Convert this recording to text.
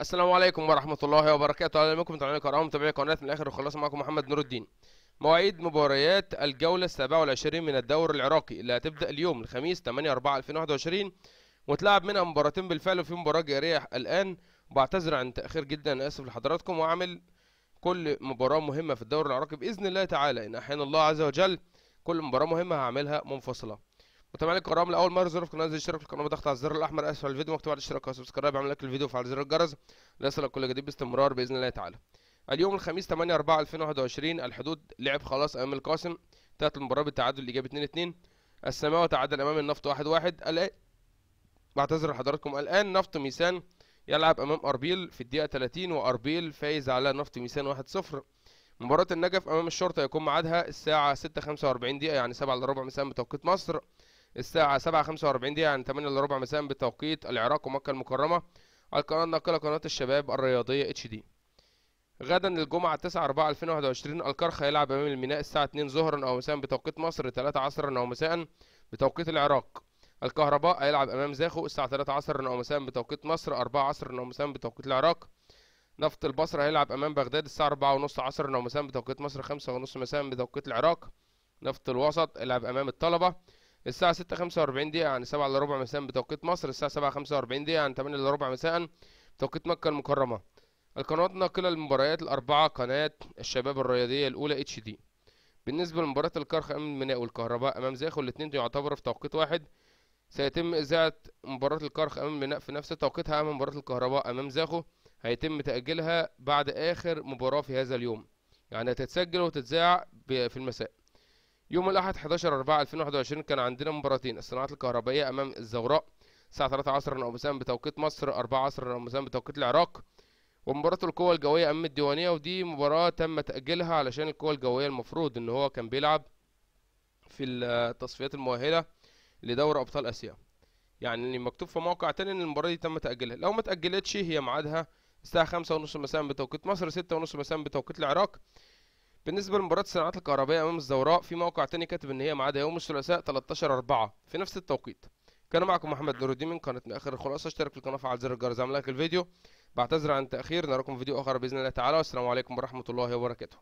السلام عليكم ورحمة الله وبركاته أهلا بكم متابعينا الكرام متابعي قناة من الآخر وخلاص معكم محمد نور الدين مواعيد مباريات الجولة السابعة والعشرين من الدور العراقي اللي هتبدأ اليوم الخميس 8 4 2021 وتلعب منها مباراتين بالفعل وفي مباراة جارية الآن بعتذر عن تأخير جدا أنا آسف لحضراتكم وأعمل كل مباراة مهمة في الدوري العراقي بإذن الله تعالى إن أحيانا الله عز وجل كل مباراة مهمة هعملها منفصلة متابعين الكرام لاول مره زرار في القناه زي اشترك في القناه بضغط على الزر الاحمر اسفل الفيديو مكتوب على الاشتراك وسبسكرايب اعمل لك الفيديو وفعل زر الجرس ليصلك كل جديد باستمرار باذن الله تعالى اليوم الخميس 8 4 2021 الحدود لعب خلاص امام القاسم انتهت المباراه بالتعادل الايجابي 2 2 السماء تعادل امام النفط 1 1 بعتذر لحضراتكم الان نفط ميسان يلعب امام اربيل في الدقيقه 30 واربيل فايز على نفط ميسان 1 0 مباراة النجف أمام الشرطة يكون معادها الساعة 6:45 دقيقة يعني 7 إلا ربع مساء بتوقيت مصر الساعة 7:45 دقيقة عن 8 إلا ربع مساء بالتوقيت العراق ومكة المكرمة على القناة الناقلة قناة الشباب الرياضية اتش دي غدا الجمعة 9 4 2021 الكرخ هيلعب أمام الميناء الساعة 2 ظهرا أو مساء بتوقيت مصر 3 عصرا أو مساء بتوقيت العراق الكهرباء هيلعب أمام زاخو الساعة 3 عصرا أو مساء بتوقيت مصر 4 عصرا أو مساء بتوقيت العراق نفط البصرة هيلعب أمام بغداد الساعة 4:30 عصرا أو مساء بتوقيت مصر 5:30 مساء بتوقيت العراق نفط الوسط هيلعب أمام الطلبة الساعة 6:45 دقيقة عن يعني 7 إلا ربع مساء بتوقيت مصر الساعة 7:45 دقيقة عن يعني 8 إلا ربع مساء بتوقيت مكة المكرمة القنوات ناقلة للمباريات الأربعة قناة الشباب الرياضية الأولى اتش دي بالنسبة لمباراة الكرخ أمام الميناء والكهرباء أمام زاخو الاتنين يعتبروا في توقيت واحد سيتم إذاعة مباراة الكرخ أمام الميناء في نفس توقيتها أمام مباراة الكهرباء أمام زاخو هيتم تأجيلها بعد آخر مباراة في هذا اليوم يعني هتتسجل وتتذاع في المساء يوم الأحد 11 4 2021 كان عندنا مباراتين الصناعات الكهربائية أمام الزوراء الساعة 3 عصرا أو مساء بتوقيت مصر 4 عصرا أو مساء بتوقيت العراق ومباراة القوى الجوية أمام الديوانية ودي مباراة تم تأجيلها علشان القوى الجوية المفروض إن هو كان بيلعب في التصفيات المؤهلة لدوري أبطال آسيا يعني اللي مكتوب في موقع تاني إن المباراة دي تم تأجيلها لو ما تأجلتش هي ميعادها الساعة خمسة ونص مساء بتوقيت مصر ستة ونص مساء بتوقيت العراق بالنسبه لمباراه الصناعات الكهربائيه امام الزوراء في موقع تاني كاتب ان هي ميعادها يوم الثلاثاء 13 4 في نفس التوقيت كان معكم محمد نور الدين من قناه اخر الخلاصه اشترك في القناه وفعل زر الجرس اعمل لايك الفيديو بعتذر عن التاخير نراكم في فيديو اخر باذن الله تعالى والسلام عليكم ورحمه الله وبركاته